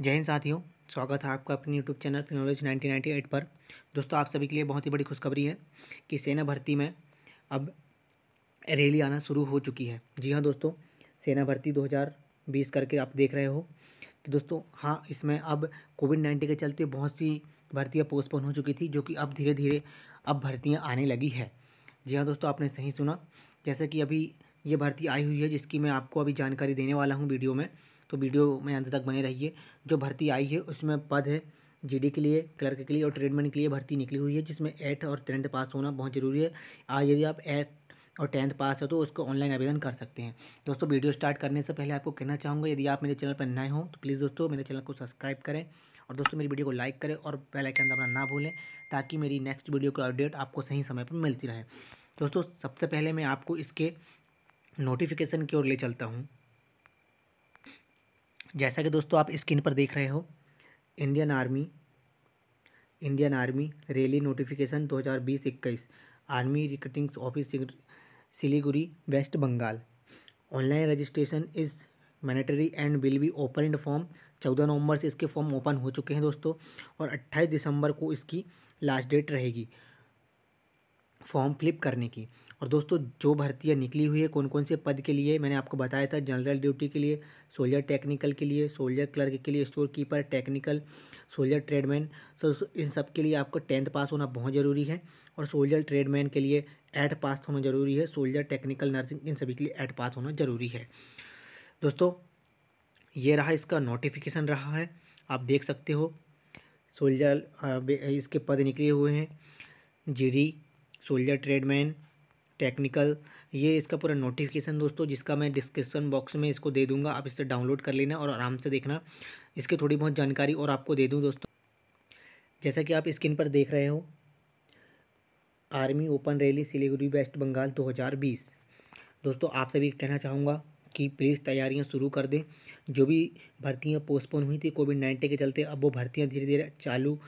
जय हिंद साथियों स्वागत है आपका अपने यूट्यूब चैनल फिनोलॉज 1998 पर दोस्तों आप सभी के लिए बहुत ही बड़ी खुशखबरी है कि सेना भर्ती में अब रैली आना शुरू हो चुकी है जी हाँ दोस्तों सेना भर्ती 2020 करके आप देख रहे हो कि दोस्तों हाँ इसमें अब कोविड नाइन्टीन के चलते बहुत सी भर्तियाँ पोस्टपोन हो चुकी थी जो कि अब धीरे धीरे अब भर्तियाँ आने लगी है जी हाँ दोस्तों आपने सही सुना जैसे कि अभी ये भर्ती आई हुई है जिसकी मैं आपको अभी जानकारी देने वाला हूँ वीडियो में तो वीडियो में अंत तक बने रहिए जो भर्ती आई है उसमें पद है जीडी के लिए क्लर्क के लिए और ट्रेडमैन के लिए भर्ती निकली हुई है जिसमें एट और टेंथ पास होना बहुत ज़रूरी है आज यदि आप एट और टेंथ पास हो तो उसको ऑनलाइन आवेदन कर सकते हैं दोस्तों वीडियो स्टार्ट करने से पहले आपको कहना चाहूँगा यदि आप मेरे चैनल पर नए हों तो प्लीज़ दोस्तों मेरे चैनल को सब्सक्राइब करें और दोस्तों मेरी वीडियो को लाइक करें और बेल आइकन दबाना ना भूलें ताकि मेरी नेक्स्ट वीडियो का अपडेट आपको सही समय पर मिलती रहे दोस्तों सबसे पहले मैं आपको इसके नोटिफिकेशन की ओर ले चलता हूँ जैसा कि दोस्तों आप स्क्रीन पर देख रहे हो Indian army Indian army rally notification 2020-21 army recruiting office Siliguri West Bengal online registration is mandatory and will be open in from चौदह नवंबर से इसके फॉर्म ओपन हो चुके हैं दोस्तों और अट्ठाईस दिसंबर को इसकी लास्ट डेट रहेगी फॉर्म फिलिप करने की और दोस्तों जो भर्तियाँ निकली हुई है कौन कौन से पद के लिए मैंने आपको बताया था जनरल ड्यूटी के लिए सोल्जर टेक्निकल के लिए सोल्जर क्लर्क के लिए store keeper technical soldier tradesman सो इन सब के लिए आपको टेंथ पास होना बहुत ज़रूरी है और सोल्जर ट्रेडमैन के लिए एड पास होना ज़रूरी है सोल्जर टेक्निकल नर्सिंग इन सभी के लिए एड पास होना ज़रूरी है दोस्तों ये रहा इसका नोटिफिकेशन रहा है आप देख सकते हो सोल्जर इसके पद निकले हुए हैं जीडी सोल्जर ट्रेडमैन टेक्निकल ये इसका पूरा नोटिफिकेशन दोस्तों जिसका मैं डिस्क्रिप्शन बॉक्स में इसको दे दूँगा आप इसे डाउनलोड कर लेना और आराम से देखना इसकी थोड़ी बहुत जानकारी और आपको दे दूँ दोस्तों जैसा कि आप स्क्रीन पर देख रहे हो army open rally Siliguri West Bengal दो दोस्तों आप सभी कहना चाहूँगा कि प्लीज़ तैयारियां शुरू कर दें जो भी भर्तियां पोस्टपोन हुई थी कोविड नाइन्टीन के चलते अब वो भर्तियां धीरे धीरे चालू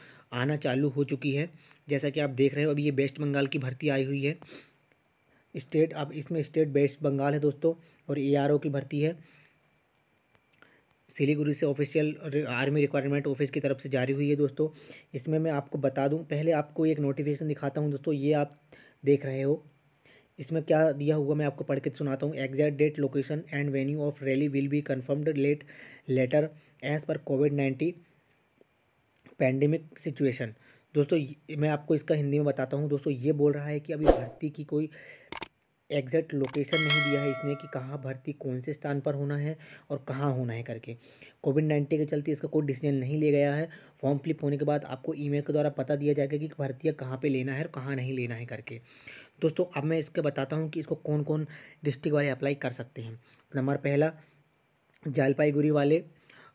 आना चालू हो चुकी है जैसा कि आप देख रहे हो अभी ये वेस्ट बंगाल की भर्ती आई हुई है स्टेट अब इसमें स्टेट वेस्ट बंगाल है दोस्तों और ए की भर्ती है सिलीगुड़ी से ऑफिशियल आर्मी रिक्वायरमेंट ऑफिस की तरफ से जारी हुई है दोस्तों इसमें मैं आपको बता दूं पहले आपको एक नोटिफिकेशन दिखाता हूं दोस्तों ये आप देख रहे हो इसमें क्या दिया हुआ मैं आपको पढ़ के सुनाता हूँ exact date location and venue of rally will be confirmed late later as per covid nineteen pandemic situation दोस्तों मैं आपको इसका हिंदी में बताता हूँ दोस्तों ये बोल रहा है कि अभी भर्ती की कोई एग्जैक्ट लोकेशन नहीं दिया है इसने कि कहाँ भर्ती कौन से स्थान पर होना है और कहाँ होना है करके कोविड नाइन्टीन के चलते इसका कोई डिसीजन नहीं लिया गया है फॉर्म फिलिप होने के बाद आपको ईमेल के द्वारा पता दिया जाएगा कि भर्तियाँ कहाँ पे लेना है और कहाँ नहीं लेना है करके दोस्तों अब मैं इसके बताता हूँ कि इसको कौन कौन डिस्ट्रिक्ट वाले अप्लाई कर सकते हैं नंबर पहला जलपाईगुड़ी वाले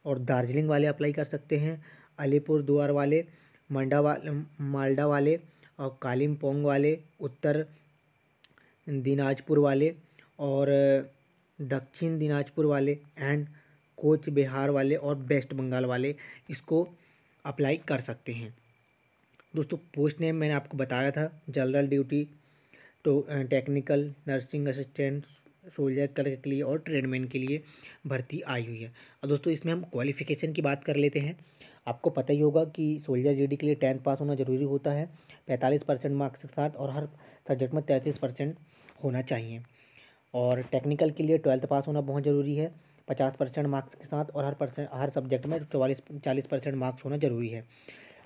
और दार्जिलिंग वाले अप्लाई कर सकते हैं अलीपुर द्वार वाले मंडा वाले मालडा वाले और पोंग वाले उत्तर दिनाजपुर वाले और दक्षिण दिनाजपुर वाले एंड कोच बिहार वाले और वेस्ट बंगाल वाले इसको अप्लाई कर सकते हैं दोस्तों पोस्ट नेम मैंने आपको बताया था जनरल ड्यूटी तो technical nursing assistant soldier clerk के लिए और ट्रेडमैन के लिए भर्ती आई हुई है और दोस्तों इसमें हम क्वालिफ़िकेशन की बात कर लेते हैं आपको पता ही होगा कि सोल्जर जीडी के लिए टेंथ पास होना ज़रूरी होता है पैंतालीस परसेंट मार्क्स के साथ और हर सब्जेक्ट में तैंतीस परसेंट होना चाहिए और टेक्निकल के लिए ट्वेल्थ पास होना बहुत ज़रूरी है पचास परसेंट मार्क्स के साथ और हर परसेंट हर सब्जेक्ट में चौवालीस चालीस परसेंट मार्क्स होना ज़रूरी है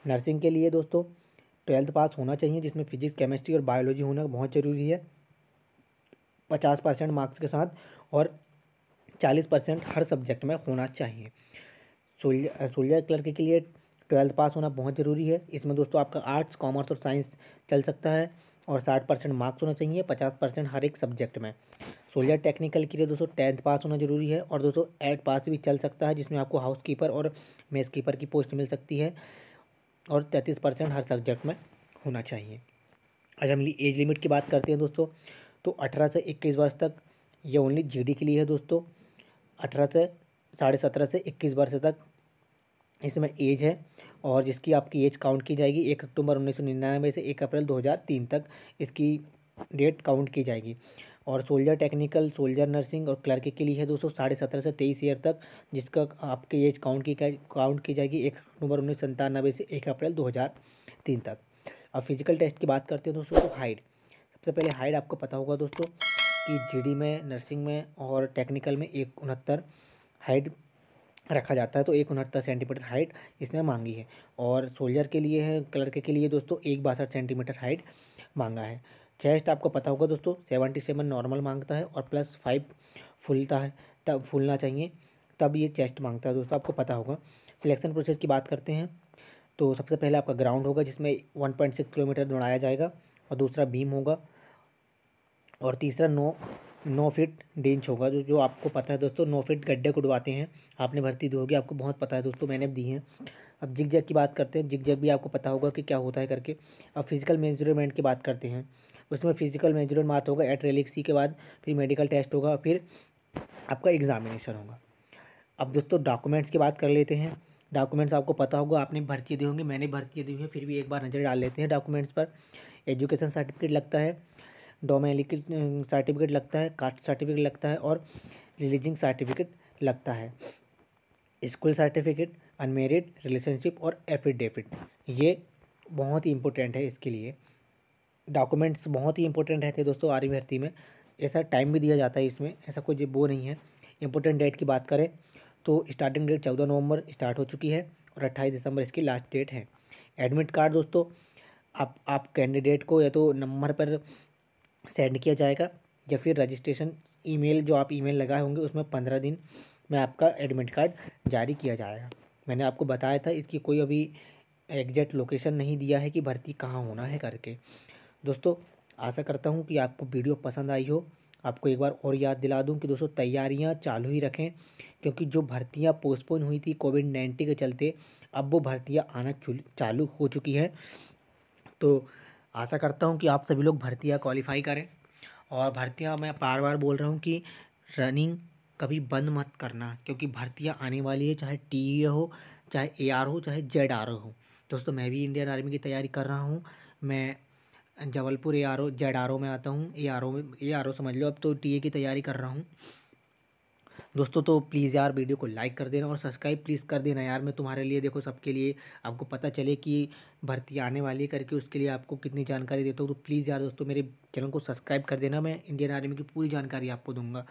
नर्सिंग के लिए दोस्तों ट्वेल्थ पास होना चाहिए जिसमें फिजिक्स केमिस्ट्री और बायोलॉजी होना बहुत ज़रूरी है पचास परसेंट मार्क्स के साथ और चालीस परसेंट हर सब्जेक्ट में होना चाहिए सोल्जर सोल्जर क्लर्क के लिए ट्वेल्थ पास होना बहुत ज़रूरी है इसमें दोस्तों आपका आर्ट्स कॉमर्स और साइंस चल सकता है और साठ परसेंट मार्क्स होना चाहिए पचास परसेंट हर एक सब्जेक्ट में सोलर टेक्निकल के लिए दोस्तों टेंथ पास होना जरूरी है और दोस्तों एट पास भी चल सकता है जिसमें आपको हाउस कीपर और मेस कीपर की पोस्ट मिल सकती है और तैंतीस परसेंट हर सब्जेक्ट में होना चाहिए अगर हम एज लिमिट की बात करते हैं दोस्तों तो अठारह से इक्कीस वर्ष तक ये ओनली जी के लिए है दोस्तों अठारह से साढ़े सत्रह से इक्कीस वर्ष तक इसमें एज है और जिसकी आपकी एज काउंट की जाएगी एक अक्टूबर उन्नीस सौ निन्यानवे से एक अप्रैल दो हज़ार तीन तक इसकी डेट काउंट की जाएगी और सोल्जर टेक्निकल सोल्जर नर्सिंग और क्लर्क के लिए है दोस्तों साढ़े सत्रह से तेईस ईयर तक जिसका आपकी एज काउंट की काउंट की जाएगी एक अक्टूबर उन्नीस सौ से एक अप्रैल दो हज़ार तीन तक अब फिजिकल टेस्ट की बात करते हैं दोस्तों तो हाइट सबसे पहले हाइट आपको पता होगा दोस्तों कि जीडी में नर्सिंग में और टेक्निकल में एक उनहत्तर हाइट रखा जाता है तो एक उनहत्तर सेंटीमीटर हाइट इसने मांगी है और सोल्जर के लिए है क्लर्क के लिए दोस्तों एक बासठ सेंटीमीटर हाइट मांगा है चेस्ट आपको पता होगा दोस्तों सेवेंटी सेवन नॉर्मल मांगता है और प्लस फाइव फूलता है तब फूलना चाहिए तब ये चेस्ट मांगता है दोस्तों आपको पता होगा सिलेक्शन प्रोसेस की बात करते हैं तो सबसे पहले आपका ग्राउंड होगा जिसमें वन पॉइंट सिक्स किलोमीटर दौड़ाया जाएगा और दूसरा भीम होगा और तीसरा नौ नौ फीट डिंच होगा जो जो आपको पता है दोस्तों नौ फीट गड्ढे कुटवाते हैं आपने भर्ती दी होगी आपको बहुत पता है दोस्तों मैंने दी हैं अब जिग जैग की बात करते हैं जिग जैग भी आपको पता होगा कि क्या होता है करके अब फिजिकल मेजरमेंट की बात करते हैं उसमें फिजिकल मेजरमेंट बात होगा एट्रेलिक्सी के बाद फिर मेडिकल टेस्ट होगा फिर आपका एग्ज़ामिनेशन होगा अब दोस्तों डॉक्यूमेंट्स की बात कर लेते हैं डॉक्यूमेंट्स आपको पता होगा आपने भर्ती दी होंगी मैंने भर्ती दी हुई है फिर भी एक बार नज़र डाल लेते हैं डॉक्यूमेंट्स पर एजुकेशन सर्टिफिकेट लगता है डोमेलिक सर्टिफिकेट लगता है कास्ट सर्टिफिकेट लगता है और रिलीजिंग सर्टिफिकेट लगता है स्कूल सर्टिफिकेट अनमेरिड रिलेशनशिप और एफिडेविट ये बहुत ही इंपॉर्टेंट है इसके लिए डॉक्यूमेंट्स बहुत ही इंपॉर्टेंट रहते हैं दोस्तों आर्मी भर्ती में ऐसा टाइम भी दिया जाता है इसमें ऐसा कोई वो नहीं है इंपॉर्टेंट डेट की बात करें तो स्टार्टिंग डेट चौदह नवंबर स्टार्ट हो चुकी है और अट्ठाईस दिसंबर इसकी लास्ट डेट है एडमिट कार्ड दोस्तों आप आप कैंडिडेट को या तो नंबर पर सेंड किया जाएगा या फिर रजिस्ट्रेशन ईमेल जो आप ईमेल लगाए होंगे उसमें पंद्रह दिन में आपका एडमिट कार्ड जारी किया जाएगा मैंने आपको बताया था इसकी कोई अभी एग्जैक्ट लोकेशन नहीं दिया है कि भर्ती कहाँ होना है करके दोस्तों आशा करता हूँ कि आपको वीडियो पसंद आई हो आपको एक बार और याद दिला दूँ कि दोस्तों तैयारियाँ चालू ही रखें क्योंकि जो भर्तियाँ पोस्टपोन हुई थी कोविड नाइन्टीन के चलते अब वो भर्तियाँ आना चालू हो चुकी हैं तो आशा करता हूँ कि आप सभी लोग भर्तियाँ क्वालिफाई करें और भर्तियाँ मैं बार बार बोल रहा हूँ कि रनिंग कभी बंद मत करना क्योंकि भर्तियाँ आने वाली है चाहे टी e हो चाहे ए आर हो चाहे जेड आर हो दोस्तों मैं भी इंडियन आर्मी की तैयारी कर रहा हूँ मैं Jabalpur A R O Z R O में आता हूँ ए आर ओ में ए आर ओ समझ लो अब तो टी ए e की तैयारी कर रहा हूँ दोस्तों तो प्लीज़ यार वीडियो को लाइक कर देना और सब्सक्राइब प्लीज़ कर देना यार मैं तुम्हारे लिए देखो सबके लिए आपको पता चले कि भर्ती आने वाली है करके उसके लिए आपको कितनी जानकारी देता हूँ तो प्लीज़ यार दोस्तों मेरे चैनल को सब्सक्राइब कर देना मैं इंडियन आर्मी की पूरी जानकारी आपको दूंगा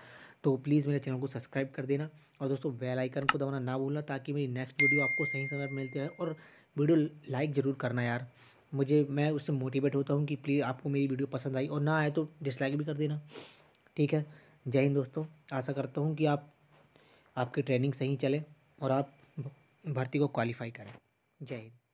तो प्लीज़ मेरे चैनल को सब्सक्राइब कर देना और दोस्तों वेल आइकन को दबाना ना भूलना ताकि मेरी नेक्स्ट वीडियो आपको सही समय पर मिलती रहे और वीडियो लाइक ज़रूर करना यार मुझे मैं उससे मोटिवेट होता हूँ कि प्लीज़ आपको मेरी वीडियो पसंद आई और ना आए तो डिसलाइक भी कर देना ठीक है जय हिंद दोस्तों आशा करता हूँ कि आप आपकी ट्रेनिंग सही चले और आप भर्ती को क्वालिफाई करें जय हिंद